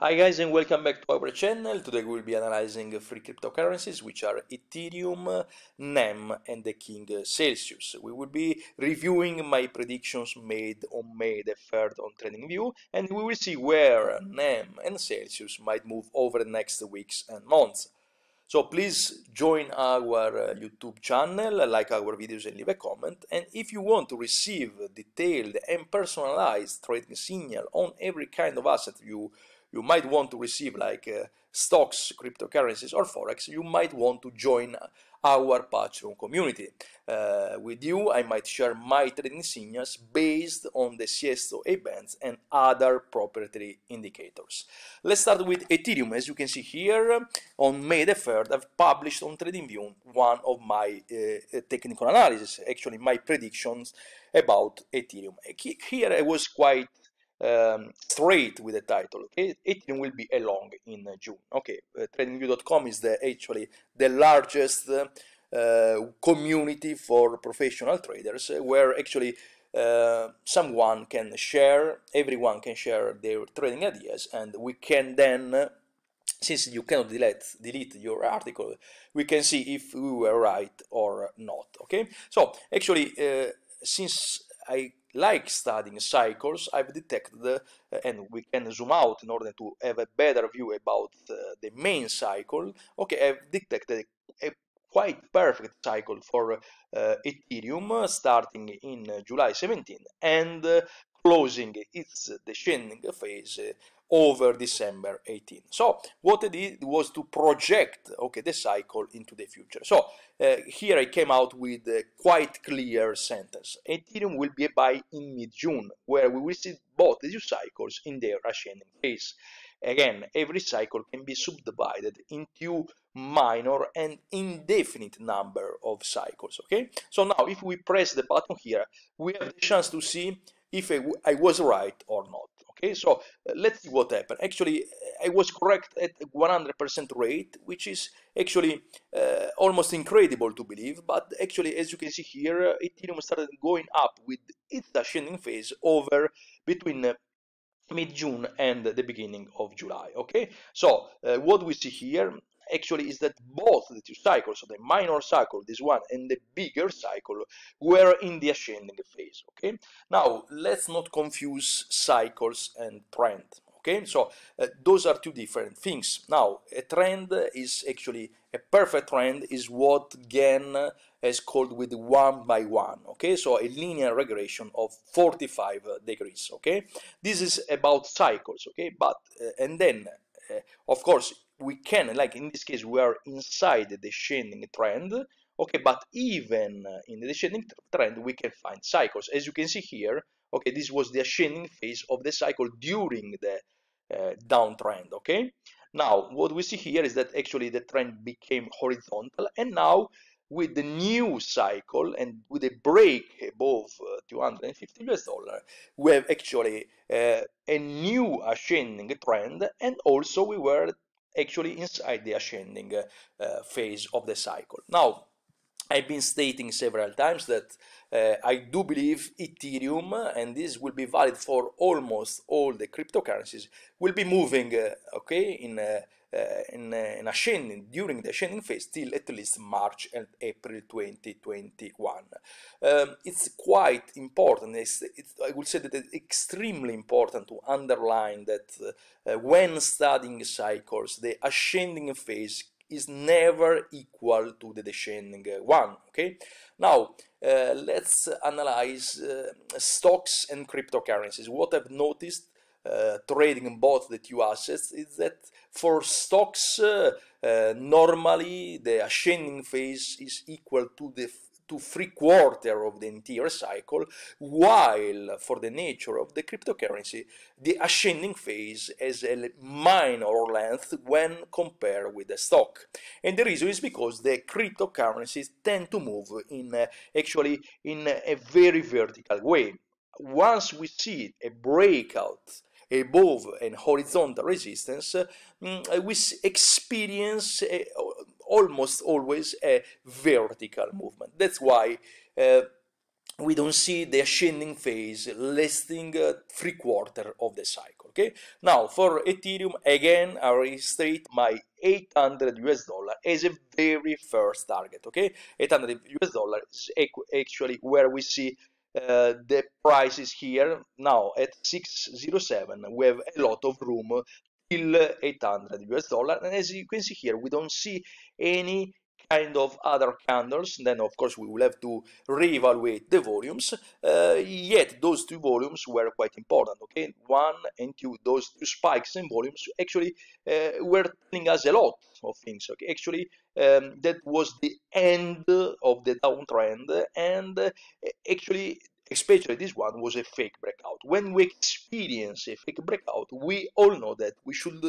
Hi guys and welcome back to our channel. Today we will be analyzing three cryptocurrencies which are Ethereum, NEM and the King Celsius. We will be reviewing my predictions made on May the 3rd on TradingView and we will see where NEM and Celsius might move over the next weeks and months. So please join our uh, YouTube channel, like our videos and leave a comment. And if you want to receive detailed and personalized trading signal on every kind of asset you you might want to receive like uh, stocks, cryptocurrencies, or forex, you might want to join our Patreon community. Uh, with you, I might share my trading signals based on the Siesto events and other proprietary indicators. Let's start with Ethereum. As you can see here, on May the 3rd, I've published on TradingView one of my uh, uh technical analysis, actually my predictions about Ethereum. Here I was quite um, straight with the title. Okay, will be along in June. Okay, uh, tradingview.com is the actually the largest uh, community for professional traders, uh, where actually uh, someone can share, everyone can share their trading ideas, and we can then. Uh, since you cannot delete, delete your article, we can see if we were right or not. Okay, so actually, uh, since I like studying cycles, I've detected, uh, and we can zoom out in order to have a better view about uh, the main cycle. Okay, I've detected a quite perfect cycle for uh, Ethereum uh, starting in uh, July 17 and uh, closing its descending phase over December 18. So what I did was to project okay the cycle into the future. So uh, here I came out with a quite clear sentence. Ethereum will be a buy in mid-June, where we will see both the two cycles in their ascending phase. Again, every cycle can be subdivided into minor and indefinite number of cycles, okay? So now if we press the button here, we have the chance to see if I, I was right or not okay so uh, let's see what happened actually uh, I was correct at 100% rate which is actually uh, almost incredible to believe but actually as you can see here uh, Ethereum started going up with its ascending phase over between uh, mid-June and the beginning of July okay so uh, what we see here actually is that both the two cycles, so the minor cycle, this one, and the bigger cycle, were in the ascending phase, okay? Now, let's not confuse cycles and trend, okay? So, uh, those are two different things. Now, a trend is actually, a perfect trend is what Gann has called with one by one, okay? So, a linear regression of 45 degrees, okay? This is about cycles, okay? But, uh, and then, uh, of course, we can, like in this case, we are inside the descending trend, okay, but even uh, in the descending trend, we can find cycles. As you can see here, okay, this was the ascending phase of the cycle during the uh, downtrend, okay? Now, what we see here is that actually the trend became horizontal, and now with the new cycle and with a break above uh, 250 US dollar, we have actually uh, a new ascending trend, and also we were actually inside the ascending uh, phase of the cycle. Now, I've been stating several times that uh, I do believe Ethereum, and this will be valid for almost all the cryptocurrencies, will be moving, uh, okay, in, uh, uh in, uh, in, ascending, during the ascending phase till at least March and April 2021. Um, it's quite important, it's, it's, I would say that it's extremely important to underline that uh, when studying cycles, the ascending phase is never equal to the descending one okay now uh, let's analyze uh, stocks and cryptocurrencies what i've noticed uh, trading both the two assets is that for stocks uh, uh, normally the ascending phase is equal to the to three quarter of the entire cycle, while for the nature of the cryptocurrency, the ascending phase has a minor length when compared with the stock. And the reason is because the cryptocurrencies tend to move in uh, actually in a very vertical way. Once we see a breakout above an horizontal resistance, mm, we experience almost always a vertical movement. That's why uh, we don't see the ascending phase lasting uh, three quarter of the cycle okay now for ethereum again i restate my 800 us dollar as a very first target okay 800 us dollar is actually where we see uh, the prices here now at 607 we have a lot of room 800 US dollar. And as you can see here, we don't see any kind of other candles then of course we will have to reevaluate the volumes uh, yet those two volumes were quite important okay one and two those two spikes in volumes actually uh, were telling us a lot of things okay actually um, that was the end of the downtrend and uh, actually especially this one was a fake breakout. When we experience a fake breakout, we all know that we should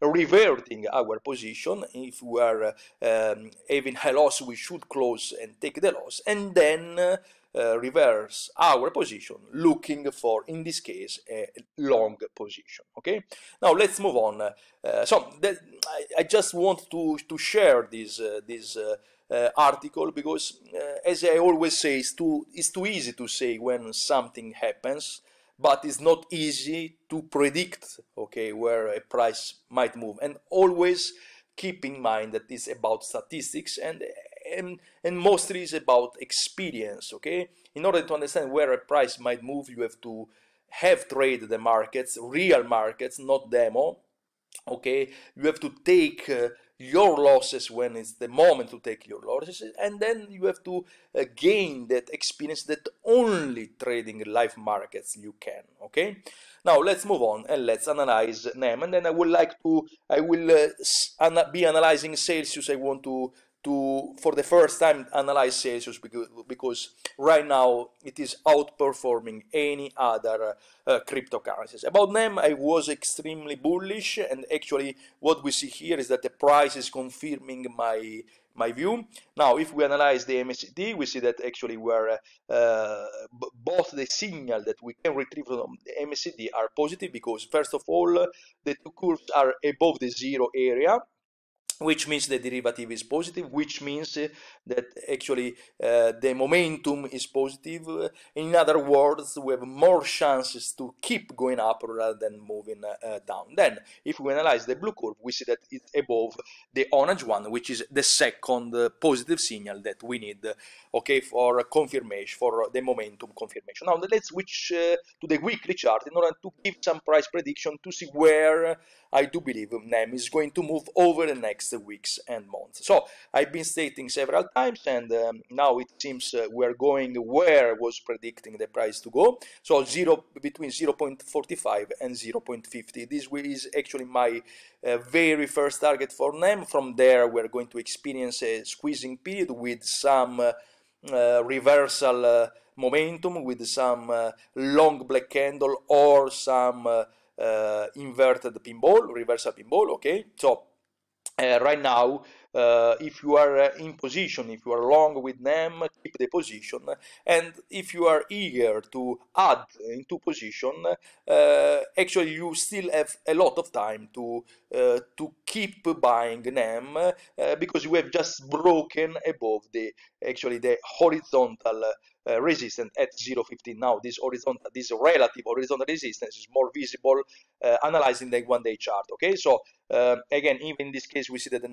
reverting our position. If we are uh, um, having a loss, we should close and take the loss, and then uh, uh, reverse our position looking for, in this case, a long position, okay? Now let's move on. Uh, so that, I, I, just want to, to share this, uh, this uh, uh, article because, uh, as I always say, it's too, it's too easy to say when something happens but it's not easy to predict okay where a price might move and always keep in mind that it's about statistics and and, and mostly is about experience, okay? In order to understand where a price might move, you have to have trade the markets, real markets, not demo, okay? You have to take uh, your losses when it's the moment to take your losses and then you have to uh, gain that experience that only trading live markets you can okay now let's move on and let's analyze them. and then i would like to i will uh, be analyzing celsius i want to to for the first time analyze Celsius because, because right now it is outperforming any other uh, cryptocurrencies. About them, I was extremely bullish, and actually, what we see here is that the price is confirming my my view. Now, if we analyze the MACD, we see that actually where uh, both the signal that we can retrieve from the MACD are positive because first of all, the two curves are above the zero area, which means the derivative is positive, which means uh, that actually uh, the momentum is positive. Uh, in other words, we have more chances to keep going up rather than moving uh, uh, down. Then, if we analyze the blue curve, we see that it's above the orange one, which is the second positive signal that we need, okay, for confirmation, for the momentum confirmation. Now, let's switch to the weekly chart in order to give some price prediction to see where I do believe NEM is going to move over the next next weeks and months. So I've been stating several times, and um, now it seems uh, we're going where was predicting the price to go. So zero between 0 0.45 and 0 0.50. This is actually my uh, very first target for NEM. From there, we're going to experience a squeezing period with some uh, uh reversal uh, momentum, with some uh, long black candle or some. Uh, inverted pinball, reversal pinball, okay? So uh, right now uh, if you are uh, in position if you are long with them keep the position and if you are eager to add into position uh, actually you still have a lot of time to uh, to keep buying them uh, because you have just broken above the actually the horizontal uh, resistance at 0.15. Now this horizontal, this relative horizontal resistance is more visible uh, analyzing the one-day chart. Okay, so uh, again, even in this case, we see that the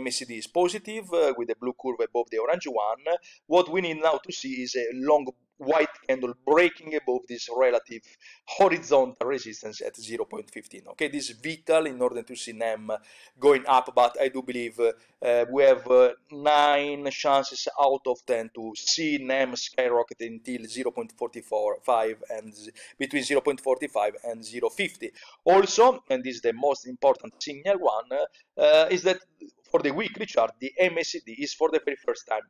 MACD is positive with the blue curve above the orange one. What we need now to see is a long white candle breaking above this relative horizontal resistance at 0.15. Okay, this is vital in order to see NAM going up, but I do believe uh, we have uh, 9 chances out of 10 to see NAM skyrocket until 0.45 and between 0.45 and 0.50. Also, and this is the most important signal one, uh, is that for the weekly chart, the MACD is for the very first time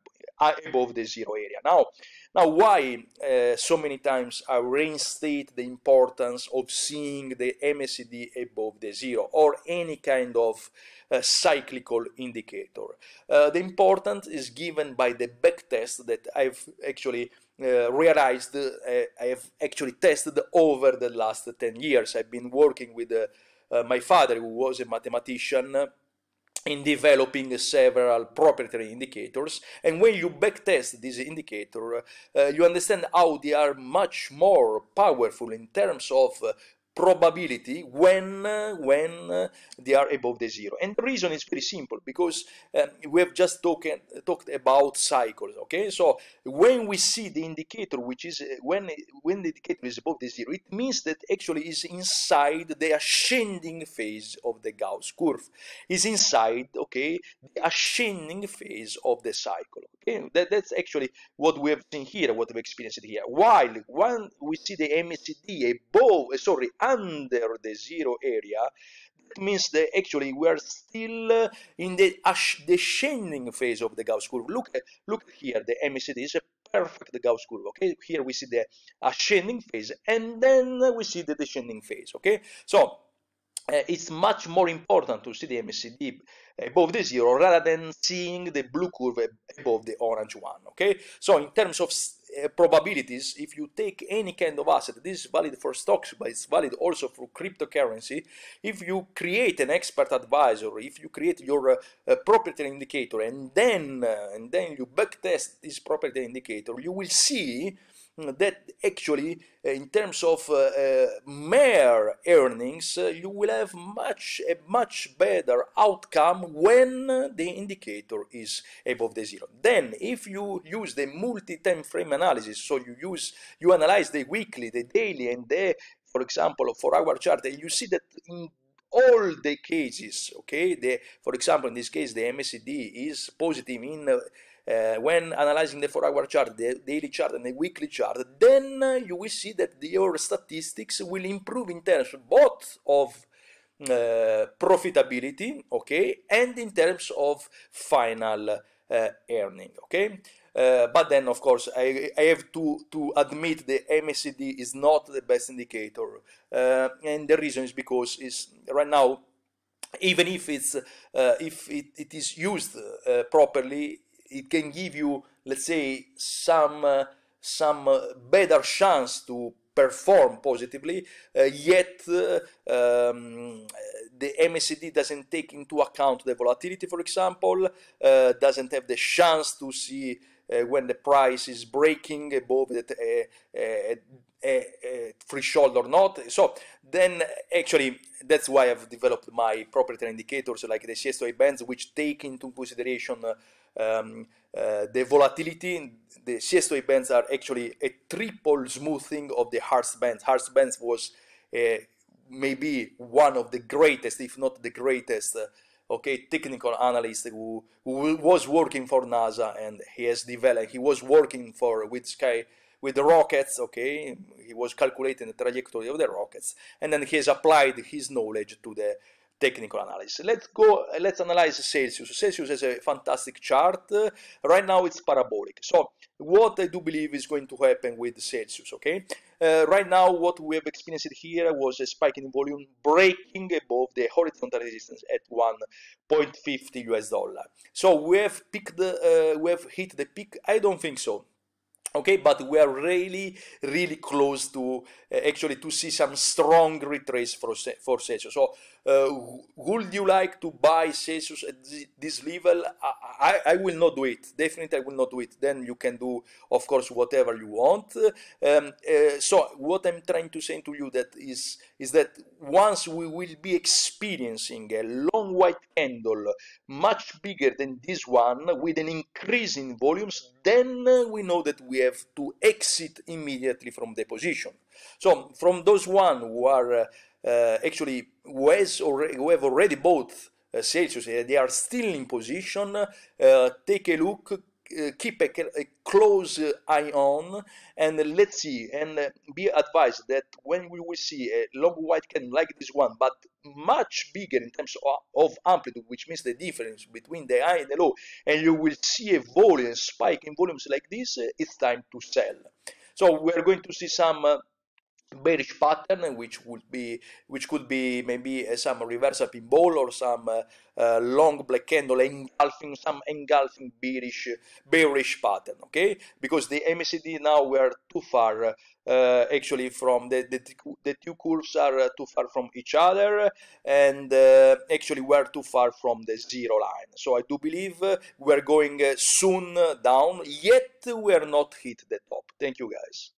uh, above the zero area. Now, now why uh, so many times I reinstate the importance of seeing the MACD above the zero or any kind of uh, cyclical indicator? Uh, the importance is given by the backtest that I've actually uh, realized uh, I have actually tested over the last 10 years. I've been working with uh, uh my father, who was a mathematician, in developing several proprietary indicators and when you backtest this indicator uh, you understand how they are much more powerful in terms of uh, probability when when they are above the zero and the reason is very simple because um, we have just talked talked about cycles okay so when we see the indicator which is uh, when when the indicator is above the zero it means that actually is inside the ascending phase of the gauss curve is inside okay the ascending phase of the cycle Okay, that, that's actually what we have seen here, what we've experienced here. While when we see the MACD above, eh, sorry, under the zero area, that means that actually we are still eh, in the descending phase of the Gauss curve. Look, eh, look here, the MACD is a perfect Gauss curve. Okay, here we see the uh, ascending phase, and then we see the descending phase. Okay, so uh, it's much more important to see the MACD uh, above the zero rather than seeing the blue curve above the orange one okay so in terms of uh, probabilities if you take any kind of asset this is valid for stocks but it's valid also for cryptocurrency if you create an expert advisor if you create your uh, uh, indicator and then uh, and then you backtest this property indicator you will see that actually uh, in terms of uh, uh, mere earnings you will have much a much better outcome when the indicator is above the zero then if you use the multi-time frame analysis so you use you analyze the weekly the daily and the for example for our chart and you see that in all the cases okay the for example in this case the MACD is positive in uh, uh, when analyzing the 4-hour chart, the daily chart, and the weekly chart, then uh, you will see that your statistics will improve in terms both of uh, profitability, okay, and in terms of final uh, earning, okay. Uh, but then, of course, I, I have to, to admit the MACD is not the best indicator, uh, and the reason is because is right now even if it's uh, if it, it is used uh, properly it can give you, let's say, some uh, some uh, better chance to perform positively. Uh, yet uh, um, the MACD doesn't take into account the volatility, for example, doesn't have the chance to see. when the price is breaking above the, a, threshold or not. So then actually that's why I've developed my proprietary indicators like the CSO bands which take into consideration uh, um, uh, the volatility in the CSO bands are actually a triple smoothing of the Hertz bands. Hertz bands was uh, maybe one of the greatest, if not the greatest, uh, okay, technical analyst who, who was working for NASA and he has developed. He was working for with Sky with the rockets, okay, he was calculating the trajectory of the rockets, and then he has applied his knowledge to the technical analysis. Let's go, let's analyze Celsius. Celsius has a fantastic chart. Uh, right now it's parabolic. So what I do believe is going to happen with Celsius, okay? Uh, right now what we have experienced here was a spike in volume breaking above the horizontal resistance at 1.50 US dollar. So we have picked, uh, we have hit the peak? I don't think so okay but we are really really close to uh, actually to see some strong retrace for for Celsius. so uh, would you like to buy Celsius at this level I, I, I will not do it definitely i will not do it then you can do of course whatever you want um, uh, so what i'm trying to say to you that is is that once we will be experiencing a long white candle much bigger than this one with an increase in volumes then we know that we have to exit immediately from the position. So from those one who are uh, actually who, has already, who have already bought uh, Celsius, they are still in position, uh, take a look, uh, keep a, a close uh, eye on and let's see and uh, be advised that when we will see a long white candle like this one but much bigger in terms of, amplitude which means the difference between the high and the low and you will see a volume spike in volumes like this it's time to sell so we are going to see some bearish pattern which would be which could be maybe uh, some reversal pinball or some uh, uh, long black candle engulfing some engulfing bearish bearish pattern okay because the MACD now we are too far uh, actually from the, the the two curves are uh, too far from each other and uh, actually we're too far from the zero line so I do believe we're going soon down yet we're not hit the top thank you guys